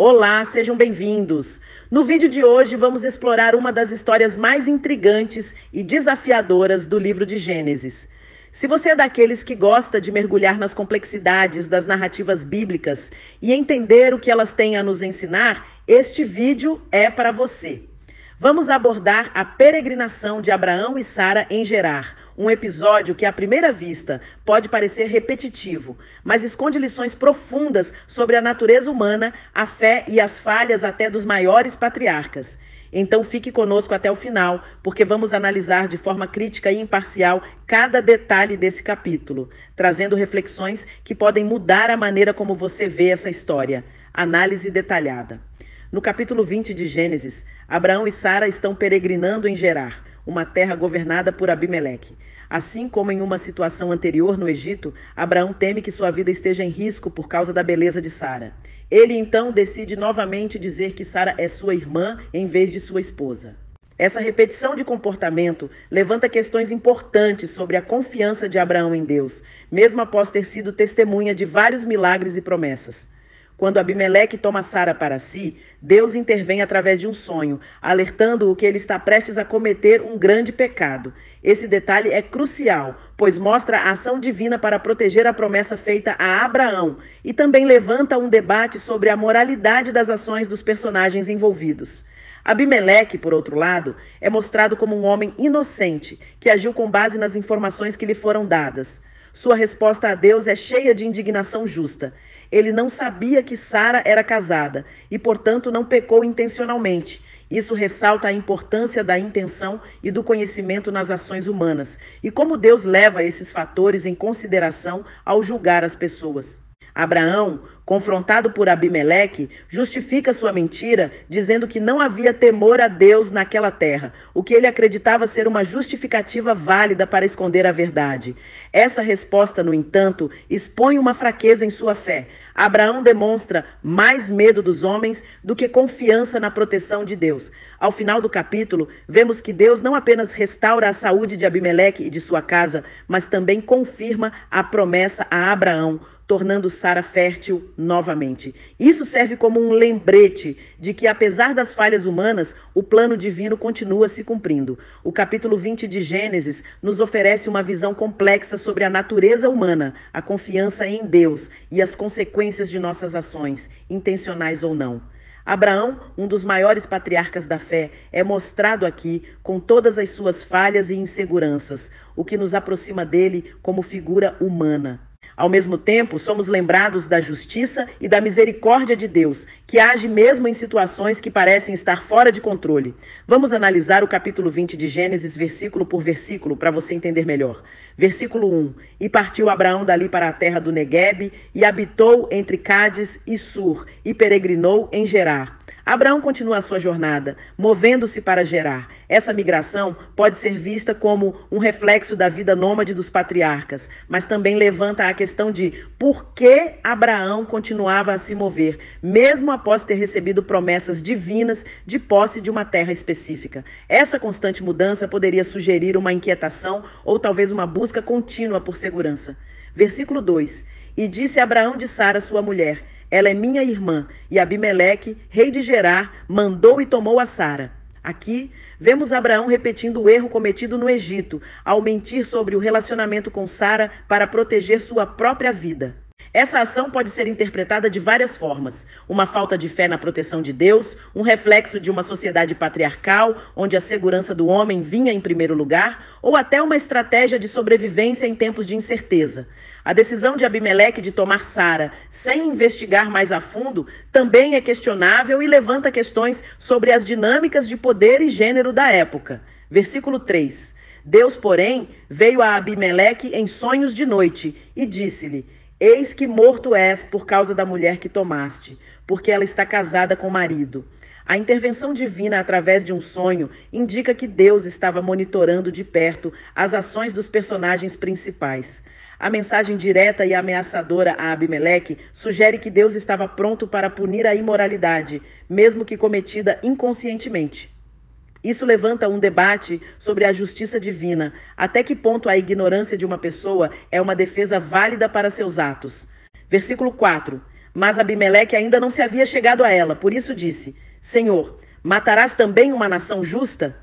Olá, sejam bem-vindos! No vídeo de hoje vamos explorar uma das histórias mais intrigantes e desafiadoras do livro de Gênesis. Se você é daqueles que gosta de mergulhar nas complexidades das narrativas bíblicas e entender o que elas têm a nos ensinar, este vídeo é para você. Vamos abordar a peregrinação de Abraão e Sara em Gerar, um episódio que à primeira vista pode parecer repetitivo, mas esconde lições profundas sobre a natureza humana, a fé e as falhas até dos maiores patriarcas. Então fique conosco até o final, porque vamos analisar de forma crítica e imparcial cada detalhe desse capítulo, trazendo reflexões que podem mudar a maneira como você vê essa história. Análise detalhada. No capítulo 20 de Gênesis, Abraão e Sara estão peregrinando em Gerar, uma terra governada por Abimeleque. Assim como em uma situação anterior no Egito, Abraão teme que sua vida esteja em risco por causa da beleza de Sara. Ele então decide novamente dizer que Sara é sua irmã em vez de sua esposa. Essa repetição de comportamento levanta questões importantes sobre a confiança de Abraão em Deus, mesmo após ter sido testemunha de vários milagres e promessas. Quando Abimeleque toma Sara para si, Deus intervém através de um sonho, alertando-o que ele está prestes a cometer um grande pecado. Esse detalhe é crucial, pois mostra a ação divina para proteger a promessa feita a Abraão e também levanta um debate sobre a moralidade das ações dos personagens envolvidos. Abimeleque, por outro lado, é mostrado como um homem inocente que agiu com base nas informações que lhe foram dadas. Sua resposta a Deus é cheia de indignação justa. Ele não sabia que Sara era casada e, portanto, não pecou intencionalmente. Isso ressalta a importância da intenção e do conhecimento nas ações humanas e como Deus leva esses fatores em consideração ao julgar as pessoas. Abraão, confrontado por Abimeleque, justifica sua mentira dizendo que não havia temor a Deus naquela terra, o que ele acreditava ser uma justificativa válida para esconder a verdade. Essa resposta, no entanto, expõe uma fraqueza em sua fé. Abraão demonstra mais medo dos homens do que confiança na proteção de Deus. Ao final do capítulo, vemos que Deus não apenas restaura a saúde de Abimeleque e de sua casa, mas também confirma a promessa a Abraão tornando Sara fértil novamente. Isso serve como um lembrete de que, apesar das falhas humanas, o plano divino continua se cumprindo. O capítulo 20 de Gênesis nos oferece uma visão complexa sobre a natureza humana, a confiança em Deus e as consequências de nossas ações, intencionais ou não. Abraão, um dos maiores patriarcas da fé, é mostrado aqui com todas as suas falhas e inseguranças, o que nos aproxima dele como figura humana. Ao mesmo tempo, somos lembrados da justiça e da misericórdia de Deus, que age mesmo em situações que parecem estar fora de controle. Vamos analisar o capítulo 20 de Gênesis, versículo por versículo, para você entender melhor. Versículo 1: E partiu Abraão dali para a terra do Negueb, e habitou entre Cádiz e Sur, e peregrinou em Gerar Abraão continua a sua jornada, movendo-se para gerar. Essa migração pode ser vista como um reflexo da vida nômade dos patriarcas, mas também levanta a questão de por que Abraão continuava a se mover, mesmo após ter recebido promessas divinas de posse de uma terra específica. Essa constante mudança poderia sugerir uma inquietação ou talvez uma busca contínua por segurança. Versículo 2: E disse Abraão de Sara, sua mulher: Ela é minha irmã. E Abimeleque, rei de Gerar, mandou e tomou a Sara. Aqui, vemos Abraão repetindo o erro cometido no Egito, ao mentir sobre o relacionamento com Sara para proteger sua própria vida. Essa ação pode ser interpretada de várias formas: uma falta de fé na proteção de Deus, um reflexo de uma sociedade patriarcal, onde a segurança do homem vinha em primeiro lugar, ou até uma estratégia de sobrevivência em tempos de incerteza. A decisão de Abimeleque de tomar Sara sem investigar mais a fundo também é questionável e levanta questões sobre as dinâmicas de poder e gênero da época. Versículo 3. Deus, porém, veio a Abimeleque em sonhos de noite e disse-lhe: Eis que morto és por causa da mulher que tomaste, porque ela está casada com o marido. A intervenção divina através de um sonho indica que Deus estava monitorando de perto as ações dos personagens principais. A mensagem direta e ameaçadora a Abimeleque sugere que Deus estava pronto para punir a imoralidade, mesmo que cometida inconscientemente. Isso levanta um debate sobre a justiça divina. Até que ponto a ignorância de uma pessoa é uma defesa válida para seus atos? Versículo 4. Mas Abimeleque ainda não se havia chegado a ela, por isso disse: Senhor, matarás também uma nação justa?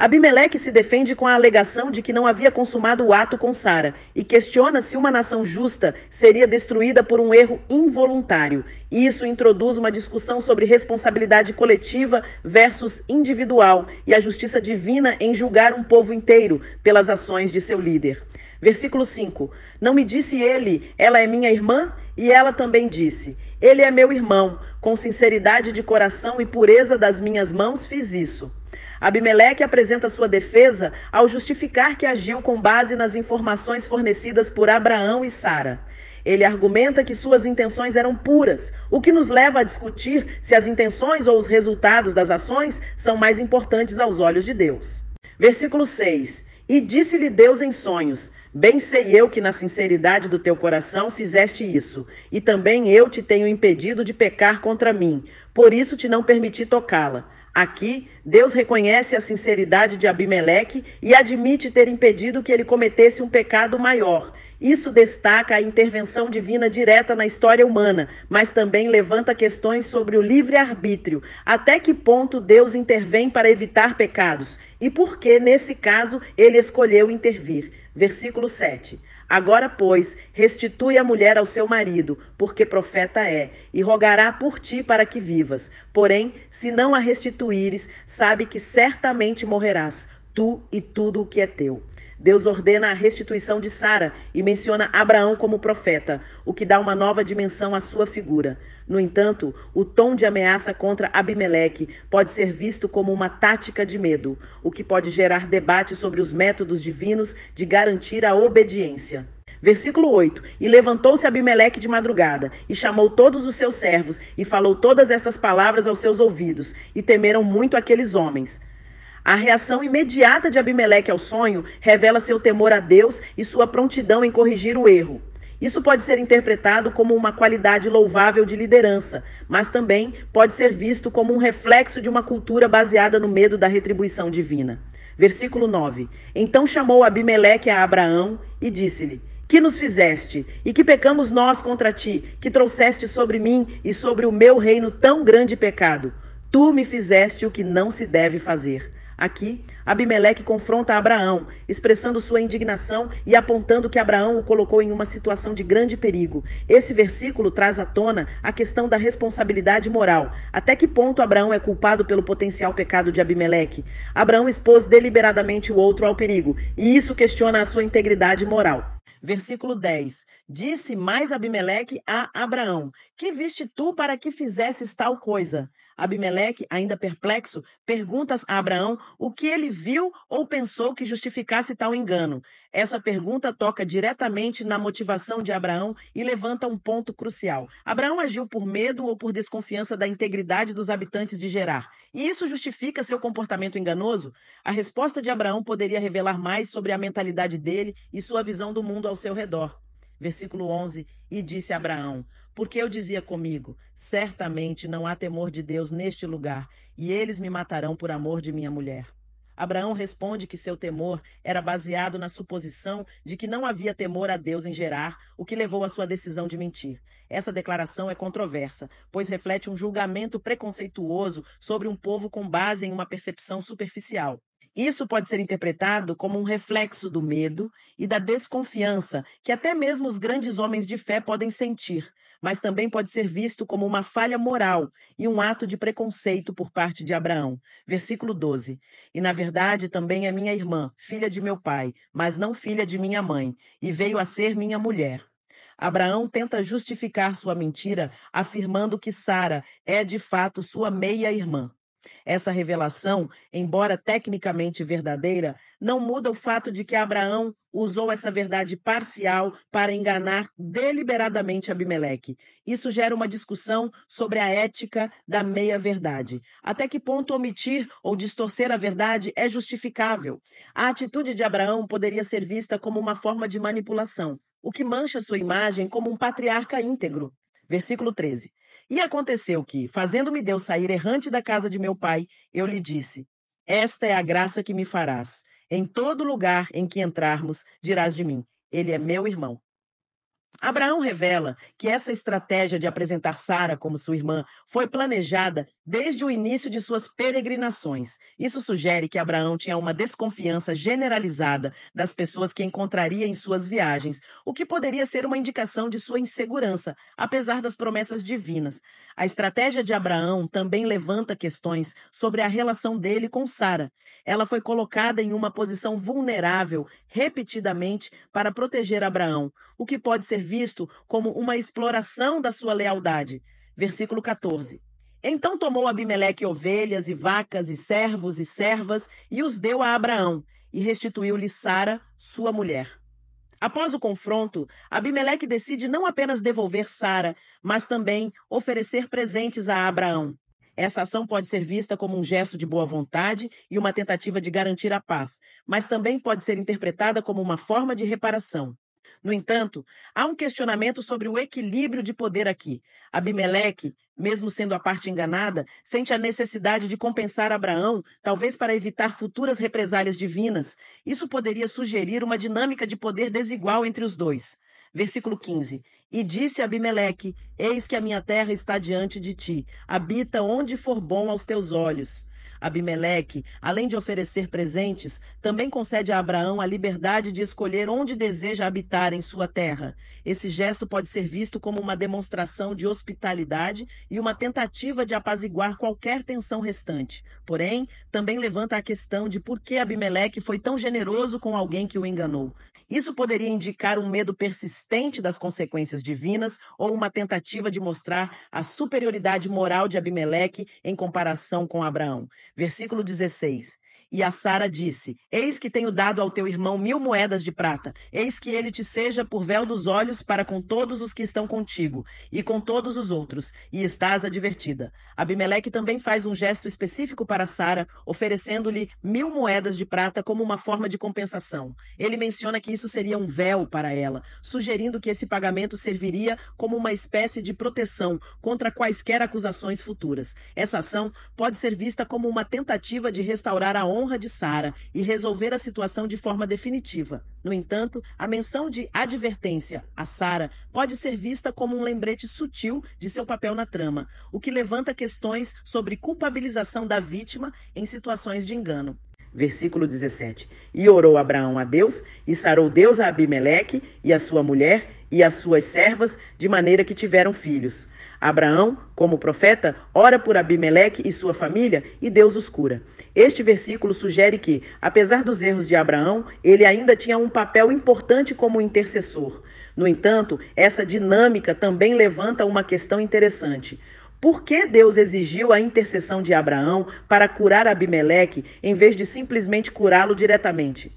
Abimeleque se defende com a alegação de que não havia consumado o ato com Sara e questiona se uma nação justa seria destruída por um erro involuntário. E Isso introduz uma discussão sobre responsabilidade coletiva versus individual e a justiça divina em julgar um povo inteiro pelas ações de seu líder. Versículo 5: Não me disse ele, ela é minha irmã? E ela também disse: Ele é meu irmão, com sinceridade de coração e pureza das minhas mãos fiz isso. Abimeleque apresenta sua defesa ao justificar que agiu com base nas informações fornecidas por Abraão e Sara. Ele argumenta que suas intenções eram puras, o que nos leva a discutir se as intenções ou os resultados das ações são mais importantes aos olhos de Deus. Versículo 6. E disse-lhe Deus em sonhos: Bem sei eu que na sinceridade do teu coração fizeste isso, e também eu te tenho impedido de pecar contra mim, por isso te não permiti tocá-la. Aqui, Deus reconhece a sinceridade de Abimeleque e admite ter impedido que ele cometesse um pecado maior, isso destaca a intervenção divina direta na história humana, mas também levanta questões sobre o livre-arbítrio. Até que ponto Deus intervém para evitar pecados? E por que, nesse caso, ele escolheu intervir? Versículo 7. Agora, pois, restitui a mulher ao seu marido, porque profeta é, e rogará por ti para que vivas. Porém, se não a restituíres, sabe que certamente morrerás, tu e tudo o que é teu. Deus ordena a restituição de Sara e menciona Abraão como profeta, o que dá uma nova dimensão à sua figura. No entanto, o tom de ameaça contra Abimeleque pode ser visto como uma tática de medo, o que pode gerar debate sobre os métodos divinos de garantir a obediência. Versículo 8: E levantou-se Abimeleque de madrugada, e chamou todos os seus servos, e falou todas estas palavras aos seus ouvidos, e temeram muito aqueles homens. A reação imediata de Abimeleque ao sonho revela seu temor a Deus e sua prontidão em corrigir o erro. Isso pode ser interpretado como uma qualidade louvável de liderança, mas também pode ser visto como um reflexo de uma cultura baseada no medo da retribuição divina. Versículo 9: Então chamou Abimeleque a Abraão e disse-lhe: Que nos fizeste? E que pecamos nós contra ti, que trouxeste sobre mim e sobre o meu reino tão grande pecado? Tu me fizeste o que não se deve fazer. Aqui, Abimeleque confronta Abraão, expressando sua indignação e apontando que Abraão o colocou em uma situação de grande perigo. Esse versículo traz à tona a questão da responsabilidade moral. Até que ponto Abraão é culpado pelo potencial pecado de Abimeleque? Abraão expôs deliberadamente o outro ao perigo, e isso questiona a sua integridade moral. Versículo 10. Disse mais Abimeleque a Abraão: Que viste tu para que fizesses tal coisa? Abimeleque, ainda perplexo, pergunta a Abraão o que ele viu ou pensou que justificasse tal engano. Essa pergunta toca diretamente na motivação de Abraão e levanta um ponto crucial. Abraão agiu por medo ou por desconfiança da integridade dos habitantes de Gerar. E isso justifica seu comportamento enganoso? A resposta de Abraão poderia revelar mais sobre a mentalidade dele e sua visão do mundo ao seu redor versículo 11, e disse a Abraão: Porque eu dizia comigo: Certamente não há temor de Deus neste lugar, e eles me matarão por amor de minha mulher. Abraão responde que seu temor era baseado na suposição de que não havia temor a Deus em Gerar, o que levou à sua decisão de mentir. Essa declaração é controversa, pois reflete um julgamento preconceituoso sobre um povo com base em uma percepção superficial. Isso pode ser interpretado como um reflexo do medo e da desconfiança que até mesmo os grandes homens de fé podem sentir, mas também pode ser visto como uma falha moral e um ato de preconceito por parte de Abraão. Versículo 12. E na verdade também é minha irmã, filha de meu pai, mas não filha de minha mãe, e veio a ser minha mulher. Abraão tenta justificar sua mentira afirmando que Sara é de fato sua meia-irmã. Essa revelação, embora tecnicamente verdadeira, não muda o fato de que Abraão usou essa verdade parcial para enganar deliberadamente Abimeleque. Isso gera uma discussão sobre a ética da meia-verdade. Até que ponto omitir ou distorcer a verdade é justificável? A atitude de Abraão poderia ser vista como uma forma de manipulação, o que mancha sua imagem como um patriarca íntegro. Versículo 13. E aconteceu que, fazendo-me Deus sair errante da casa de meu pai, eu lhe disse: Esta é a graça que me farás. Em todo lugar em que entrarmos, dirás de mim: Ele é meu irmão. Abraão revela que essa estratégia de apresentar Sara como sua irmã foi planejada desde o início de suas peregrinações. Isso sugere que Abraão tinha uma desconfiança generalizada das pessoas que encontraria em suas viagens, o que poderia ser uma indicação de sua insegurança, apesar das promessas divinas. A estratégia de Abraão também levanta questões sobre a relação dele com Sara. Ela foi colocada em uma posição vulnerável repetidamente para proteger Abraão, o que pode ser visto como uma exploração da sua lealdade. Versículo 14. Então tomou Abimeleque ovelhas e vacas e servos e servas e os deu a Abraão e restituiu-lhe Sara, sua mulher. Após o confronto, Abimeleque decide não apenas devolver Sara, mas também oferecer presentes a Abraão. Essa ação pode ser vista como um gesto de boa vontade e uma tentativa de garantir a paz, mas também pode ser interpretada como uma forma de reparação. No entanto, há um questionamento sobre o equilíbrio de poder aqui. Abimeleque, mesmo sendo a parte enganada, sente a necessidade de compensar Abraão, talvez para evitar futuras represálias divinas. Isso poderia sugerir uma dinâmica de poder desigual entre os dois. Versículo 15. E disse Abimeleque: Eis que a minha terra está diante de ti, habita onde for bom aos teus olhos. Abimeleque, além de oferecer presentes, também concede a Abraão a liberdade de escolher onde deseja habitar em sua terra. Esse gesto pode ser visto como uma demonstração de hospitalidade e uma tentativa de apaziguar qualquer tensão restante. Porém, também levanta a questão de por que Abimeleque foi tão generoso com alguém que o enganou. Isso poderia indicar um medo persistente das consequências divinas ou uma tentativa de mostrar a superioridade moral de Abimeleque em comparação com Abraão. Versículo 16. E a Sara disse: Eis que tenho dado ao teu irmão mil moedas de prata, eis que ele te seja por véu dos olhos para com todos os que estão contigo e com todos os outros, e estás advertida. Abimeleque também faz um gesto específico para Sara, oferecendo-lhe mil moedas de prata como uma forma de compensação. Ele menciona que isso seria um véu para ela, sugerindo que esse pagamento serviria como uma espécie de proteção contra quaisquer acusações futuras. Essa ação pode ser vista como uma tentativa de restaurar a honra honra de Sara e resolver a situação de forma definitiva. No entanto, a menção de advertência a Sara pode ser vista como um lembrete sutil de seu papel na trama, o que levanta questões sobre culpabilização da vítima em situações de engano. Versículo 17. E orou Abraão a Deus, e sarou Deus a Abimeleque e a sua mulher e as suas servas, de maneira que tiveram filhos. Abraão, como profeta, ora por Abimeleque e sua família, e Deus os cura. Este versículo sugere que, apesar dos erros de Abraão, ele ainda tinha um papel importante como intercessor. No entanto, essa dinâmica também levanta uma questão interessante. Por que Deus exigiu a intercessão de Abraão para curar Abimeleque em vez de simplesmente curá-lo diretamente?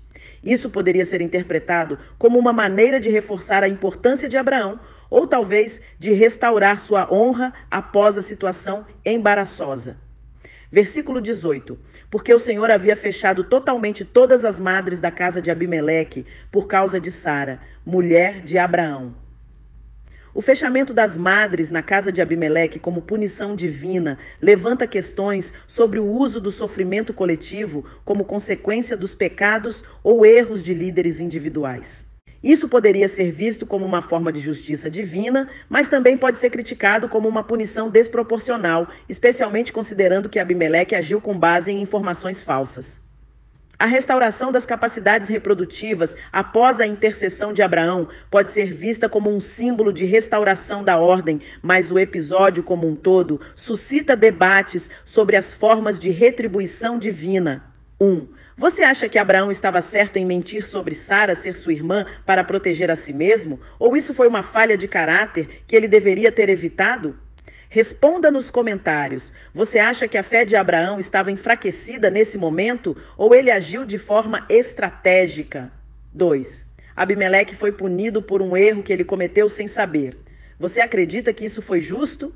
Isso poderia ser interpretado como uma maneira de reforçar a importância de Abraão, ou talvez de restaurar sua honra após a situação embaraçosa. Versículo 18: Porque o Senhor havia fechado totalmente todas as madres da casa de Abimeleque por causa de Sara, mulher de Abraão. O fechamento das madres na casa de Abimeleque como punição divina levanta questões sobre o uso do sofrimento coletivo como consequência dos pecados ou erros de líderes individuais. Isso poderia ser visto como uma forma de justiça divina, mas também pode ser criticado como uma punição desproporcional, especialmente considerando que Abimeleque agiu com base em informações falsas. A restauração das capacidades reprodutivas após a intercessão de Abraão pode ser vista como um símbolo de restauração da ordem, mas o episódio como um todo suscita debates sobre as formas de retribuição divina. 1. Um, você acha que Abraão estava certo em mentir sobre Sara ser sua irmã para proteger a si mesmo? Ou isso foi uma falha de caráter que ele deveria ter evitado? Responda nos comentários. Você acha que a fé de Abraão estava enfraquecida nesse momento ou ele agiu de forma estratégica? 2. Abimeleque foi punido por um erro que ele cometeu sem saber. Você acredita que isso foi justo?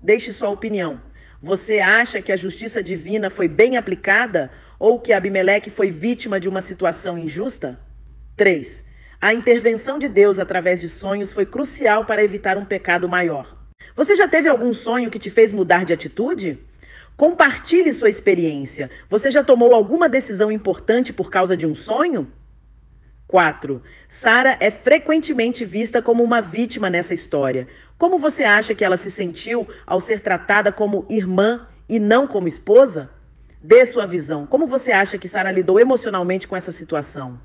Deixe sua opinião. Você acha que a justiça divina foi bem aplicada ou que Abimeleque foi vítima de uma situação injusta? 3. A intervenção de Deus através de sonhos foi crucial para evitar um pecado maior. Você já teve algum sonho que te fez mudar de atitude? Compartilhe sua experiência. Você já tomou alguma decisão importante por causa de um sonho? 4. Sara é frequentemente vista como uma vítima nessa história. Como você acha que ela se sentiu ao ser tratada como irmã e não como esposa? Dê sua visão. Como você acha que Sara lidou emocionalmente com essa situação?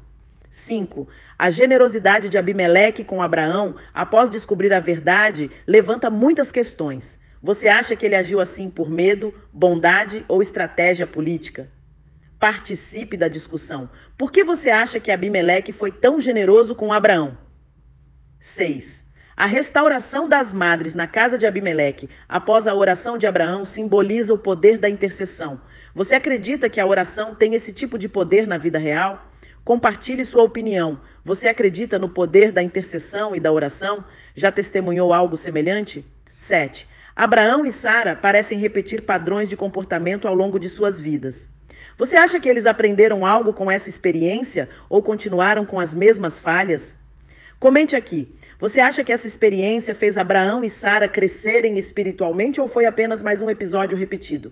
5. A generosidade de Abimeleque com Abraão, após descobrir a verdade, levanta muitas questões. Você acha que ele agiu assim por medo, bondade ou estratégia política? Participe da discussão. Por que você acha que Abimeleque foi tão generoso com Abraão? 6. A restauração das madres na casa de Abimeleque, após a oração de Abraão, simboliza o poder da intercessão. Você acredita que a oração tem esse tipo de poder na vida real? Compartilhe sua opinião. Você acredita no poder da intercessão e da oração? Já testemunhou algo semelhante? 7. Abraão e Sara parecem repetir padrões de comportamento ao longo de suas vidas. Você acha que eles aprenderam algo com essa experiência ou continuaram com as mesmas falhas? Comente aqui. Você acha que essa experiência fez Abraão e Sara crescerem espiritualmente ou foi apenas mais um episódio repetido?